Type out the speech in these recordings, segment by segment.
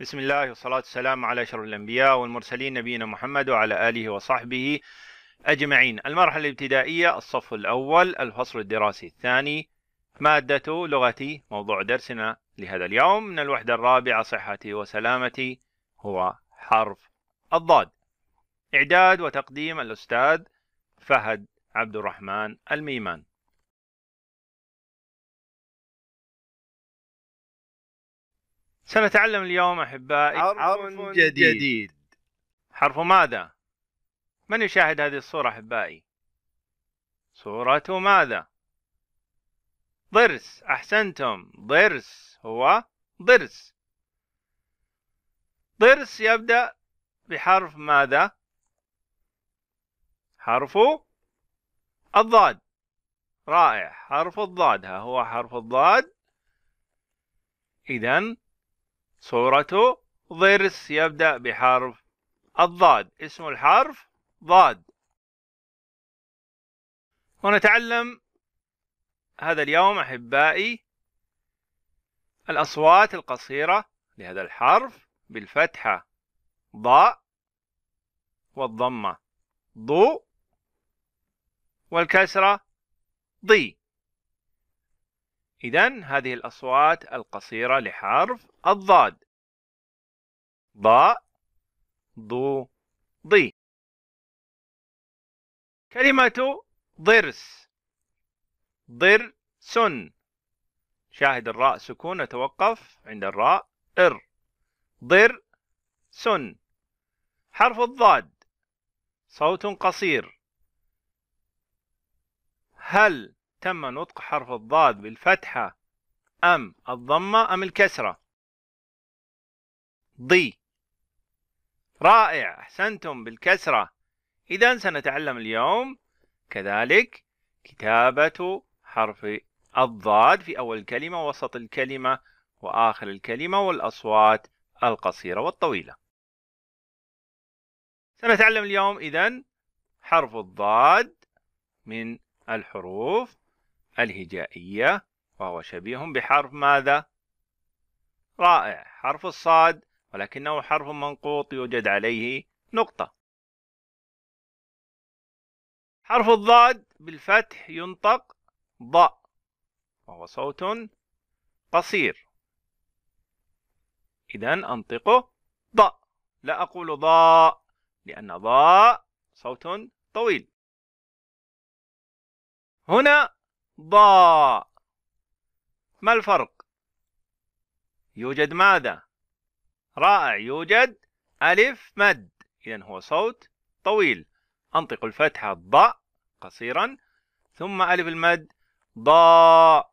بسم الله والصلاة والسلام على أشرف الأنبياء والمرسلين نبينا محمد وعلى آله وصحبه أجمعين المرحلة الابتدائية الصف الأول الفصل الدراسي الثاني مادة لغتي موضوع درسنا لهذا اليوم من الوحدة الرابعة صحتي وسلامتي هو حرف الضاد إعداد وتقديم الأستاذ فهد عبد الرحمن الميمان سنتعلم اليوم احبائي حرف جديد. جديد حرف ماذا من يشاهد هذه الصوره احبائي صوره ماذا ضرس احسنتم ضرس هو ضرس ضرس يبدا بحرف ماذا حرف الضاد رائع حرف الضاد ها هو حرف الضاد إذا صورته ضرس يبدأ بحرف الضاد اسم الحرف ضاد ونتعلم هذا اليوم أحبائي الأصوات القصيرة لهذا الحرف بالفتحة ضاء والضمة ضو والكسرة ضي إذا هذه الأصوات القصيرة لحرف الضاد ضاء ضو ضي كلمة ضرس ضرس شاهد الراء سكون نتوقف عند الراء إر ضر سن حرف الضاد صوت قصير هل تم نطق حرف الضاد بالفتحة أم الضمة أم الكسرة ضي رائع أحسنتم بالكسرة إذا سنتعلم اليوم كذلك كتابة حرف الضاد في أول الكلمة وسط الكلمة وآخر الكلمة والأصوات القصيرة والطويلة سنتعلم اليوم إذا حرف الضاد من الحروف الهجائية وهو شبيه بحرف ماذا؟ رائع حرف الصاد ولكنه حرف منقوط يوجد عليه نقطة حرف الضاد بالفتح ينطق ض وهو صوت قصير إذا أنطقه ض لا أقول ضاء لأن ضاء صوت طويل هنا ضاء ما الفرق يوجد ماذا رائع يوجد ألف مد إذا هو صوت طويل أنطق الفتحة ضاء قصيرا ثم ألف المد ضاء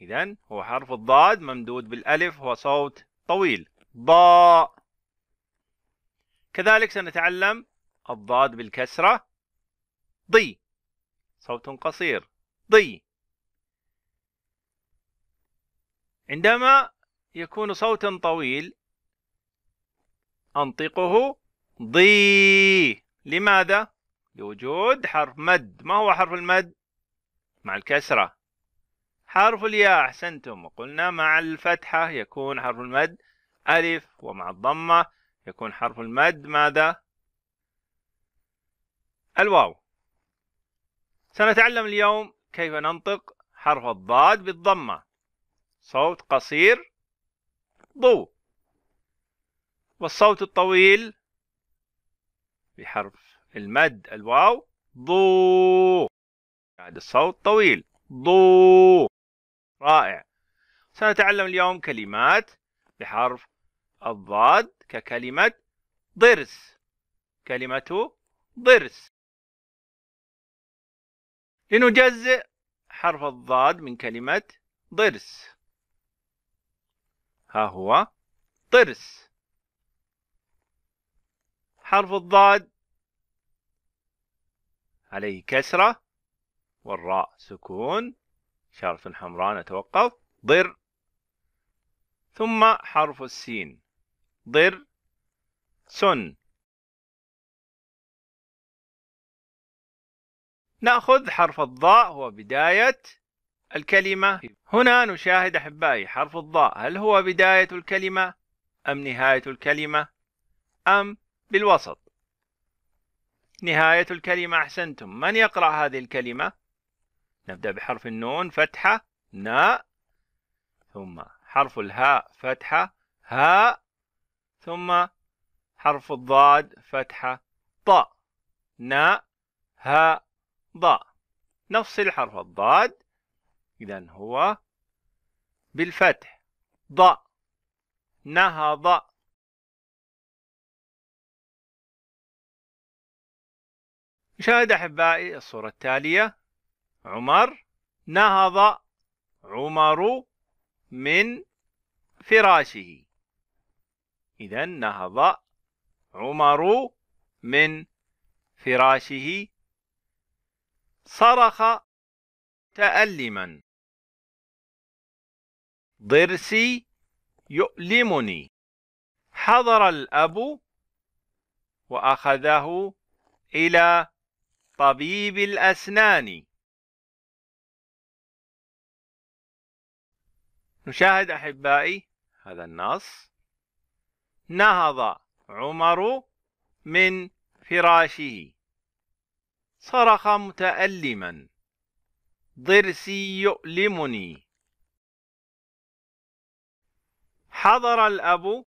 إذا هو حرف الضاد ممدود بالألف هو صوت طويل ضاء كذلك سنتعلم الضاد بالكسرة ضي صوت قصير ضي عندما يكون صوت طويل أنطقه ضي لماذا؟ لوجود حرف مد ما هو حرف المد؟ مع الكسرة حرف الياء أحسنتم وقلنا مع الفتحة يكون حرف المد ألف ومع الضمة يكون حرف المد ماذا؟ الواو سنتعلم اليوم كيف ننطق حرف الضاد بالضمة صوت قصير ضو والصوت الطويل بحرف المد الواو ضو بعد الصوت طويل ضو رائع سنتعلم اليوم كلمات بحرف الضاد ككلمة ضرس كلمة ضرس لنجزئ حرف الضاد من كلمة ضرس ها هو ضرس حرف الضاد عليه كسرة والراء سكون شارة حمراء نتوقف ضر ثم حرف السين ضر سن نأخذ حرف الضاء هو بداية الكلمة هنا نشاهد أحبائي حرف الضاء هل هو بداية الكلمة أم نهاية الكلمة أم بالوسط نهاية الكلمة أحسنتم من يقرأ هذه الكلمة نبدأ بحرف النون فتحة ناء ثم حرف الهاء فتحة هاء ثم حرف الضاد فتحة طاء ناء هاء ضاء نفصل حرف الضاد إذا هو بالفتح ضاء نهض مشاهد أحبائي الصورة التالية عمر نهض عمر من فراشه إذا نهض عمر من فراشه صرخ تألما ضرسي يؤلمني حضر الأب وأخذه إلى طبيب الأسنان نشاهد أحبائي هذا النص نهض عمر من فراشه صرخ متألما ضرسي يؤلمني حضر الأب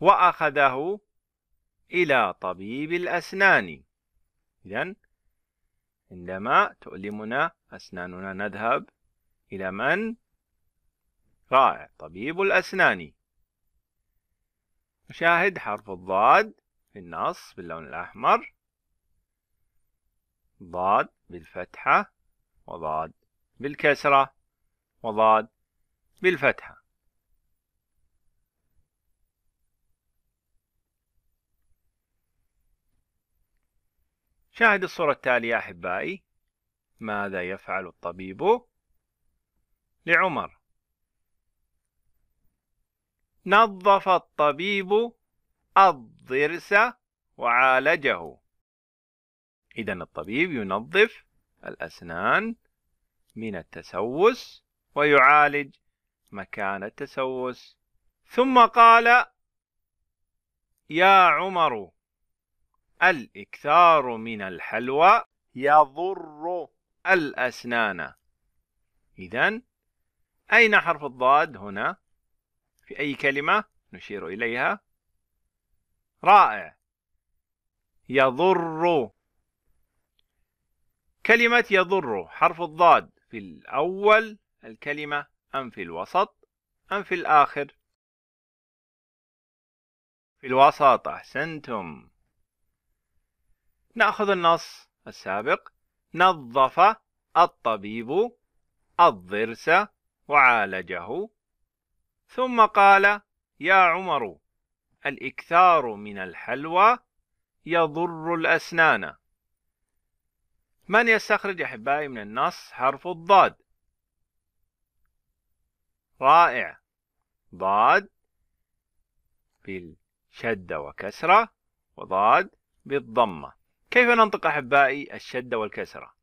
وأخذه إلى طبيب الأسنان إذا عندما تؤلمنا أسناننا نذهب إلى من؟ رائع طبيب الأسنان نشاهد حرف الضاد في النص باللون الأحمر ضاد بالفتحة وضاد بالكسرة وضاد بالفتحة شاهد الصورة التالية أحبائي ماذا يفعل الطبيب لعمر نظف الطبيب الضرس وعالجه إذا الطبيب ينظف الأسنان من التسوس ويعالج مكان التسوس ثم قال يا عمر الإكثار من الحلوى يضر الأسنان إذا أين حرف الضاد هنا في أي كلمة نشير إليها رائع يضر كلمة يضر حرف الضاد في الأول الكلمة أم في الوسط أم في الآخر في الوسط أحسنتم نأخذ النص السابق نظف الطبيب الضرس وعالجه ثم قال يا عمر الإكثار من الحلوى يضر الأسنان من يستخرج أحبائي من النص حرف الضاد رائع ضاد بالشدة وكسرة وضاد بالضمة كيف ننطق أحبائي الشدة والكسرة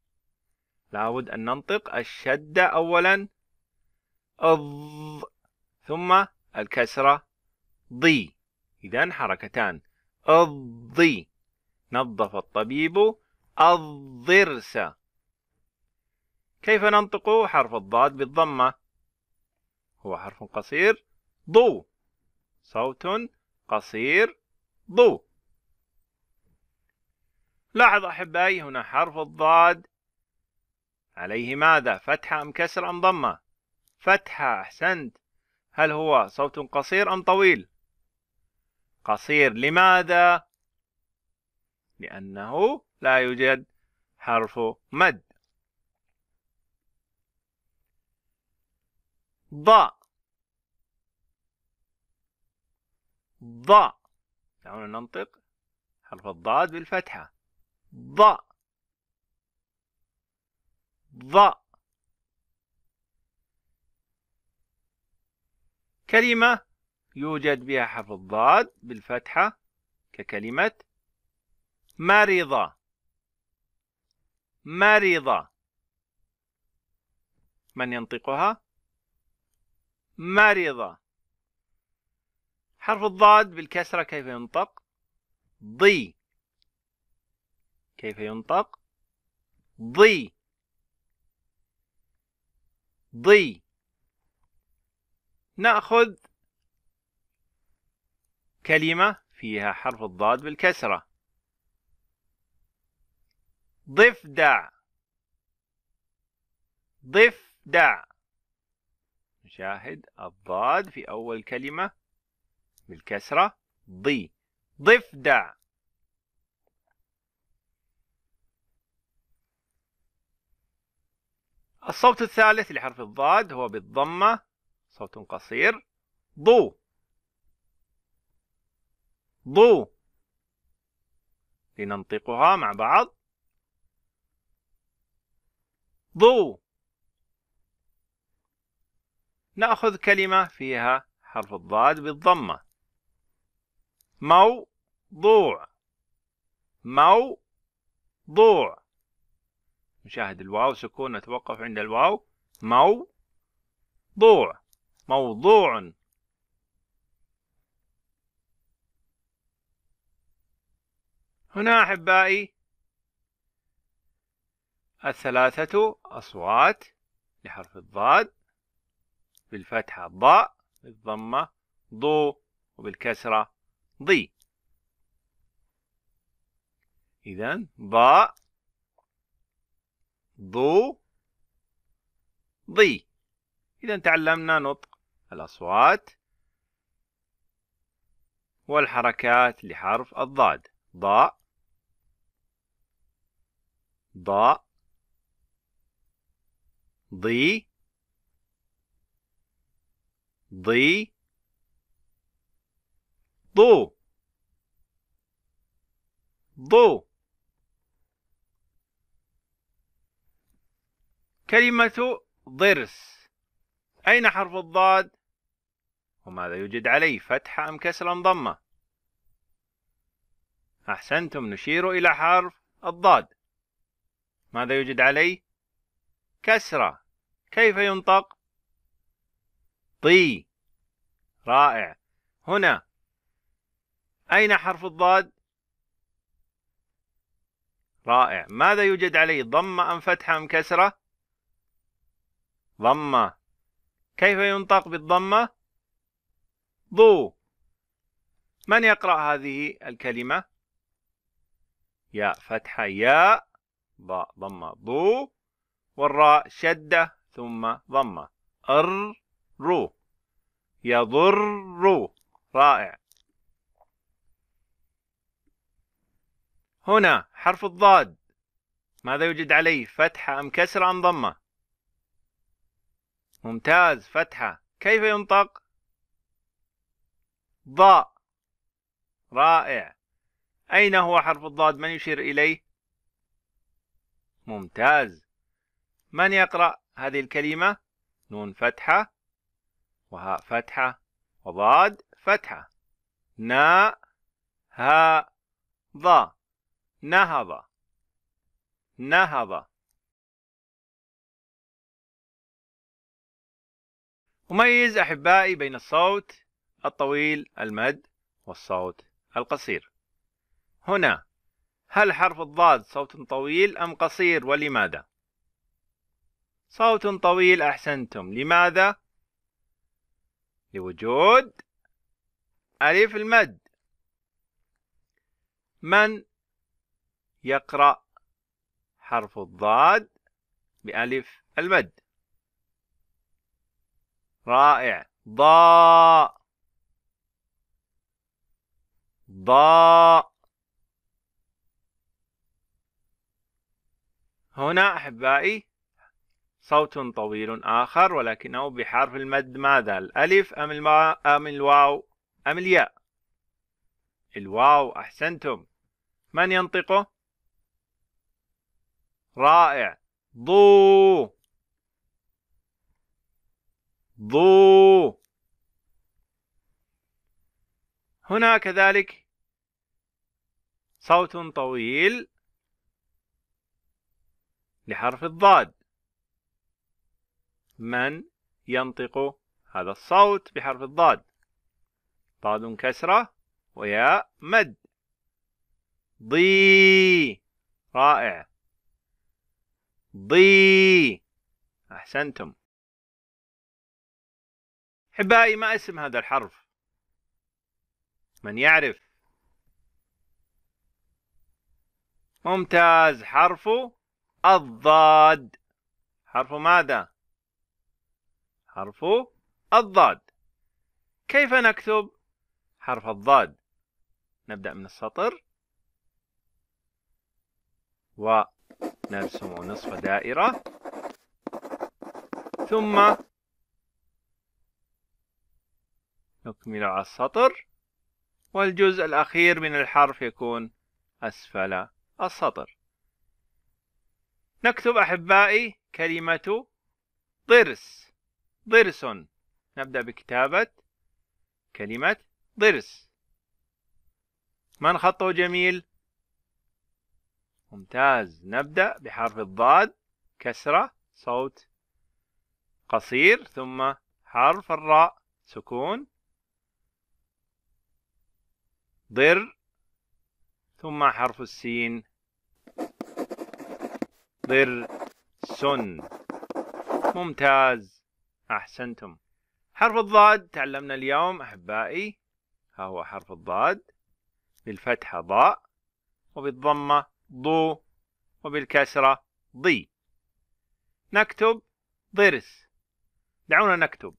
لابد أن ننطق الشدة أولا الض ثم الكسرة ضي إذا حركتان الضي نظف الطبيب الضرس كيف ننطق حرف الضاد بالضمة هو حرف قصير ضو صوت قصير ضو لاحظ أحبائي هنا حرف الضاد عليه ماذا فتحة أم كسر أم ضمة فتحة أحسنت هل هو صوت قصير أم طويل قصير لماذا لأنه لا يوجد حرف مد ض ض دعونا ننطق حرف الضاد بالفتحة ض ض كلمة يوجد بها حرف الضاد بالفتحة ككلمة مريضة مريضة من ينطقها مريضة حرف الضاد بالكسرة كيف ينطق ضي كيف ينطق ضي ضي نأخذ كلمة فيها حرف الضاد بالكسرة ضفدع ضفدع نشاهد الضاد في أول كلمة بالكسرة ضي ضفدع الصوت الثالث لحرف الضاد هو بالضمة صوت قصير ضو ضو لننطقها مع بعض ضو نأخذ كلمة فيها حرف الضاد بالضمة موضوع موضوع نشاهد الواو سكون نتوقف عند الواو موضوع موضوع هنا أحبائي الثلاثة أصوات لحرف الضاد بالفتحة ضاء بالضمة ضو وبالكسرة ضي إذا ضاء ضو ضي إذا تعلمنا نطق الأصوات والحركات لحرف الضاد ضاء ضاء ضي ضي ضو ضو كلمة ضرس أين حرف الضاد؟ وماذا يوجد عليه فتحة أم كسر أم ضمة؟ أحسنتم نشير إلى حرف الضاد ماذا يوجد عليه؟ كسرة كيف ينطق طي رائع هنا أين حرف الضاد رائع ماذا يوجد عليه ضمة أم فتحة أم كسرة ضمة كيف ينطق بالضمة ضو من يقرأ هذه الكلمة يا فتحة يا ضمة ضو والراء شدة ثم ضمة أر رو يضر رائع هنا حرف الضاد ماذا يوجد عليه فتحة أم كسرة أم ضمة ممتاز فتحة كيف ينطق ضاء رائع أين هو حرف الضاد من يشير إليه ممتاز من يقرأ هذه الكلمة نون فتحة وهاء فتحة وضاد فتحة نا ها ضا نهض نهض أميز أحبائي بين الصوت الطويل المد والصوت القصير هنا هل حرف الضاد صوت طويل أم قصير ولماذا؟ صوت طويل أحسنتم لماذا؟ لوجود ألف المد من يقرأ حرف الضاد بألف المد رائع ضاء ضاء هنا أحبائي صوت طويل آخر ولكنه بحرف المد ماذا الألف أم الماء أم الواو أم الياء الواو أحسنتم من ينطقه رائع ضو ضو هنا كذلك صوت طويل لحرف الضاد من ينطق هذا الصوت بحرف الضاد ضاد كسرة وياء مد ضي رائع ضي أحسنتم أحبائي ما اسم هذا الحرف من يعرف ممتاز حرف الضاد حرف ماذا حرف الضاد كيف نكتب حرف الضاد نبدأ من السطر ونرسم نصف دائرة ثم نكمل على السطر والجزء الأخير من الحرف يكون أسفل السطر نكتب أحبائي كلمة ضرس ضرس نبدأ بكتابة كلمة ضرس من خطه جميل ممتاز نبدأ بحرف الضاد كسرة صوت قصير ثم حرف الراء سكون ضر ثم حرف السين ضر سن ممتاز أحسنتم حرف الضاد تعلمنا اليوم أحبائي ها هو حرف الضاد بالفتحة ضاء وبالضمة ضو وبالكسرة ضي نكتب ضرس دعونا نكتب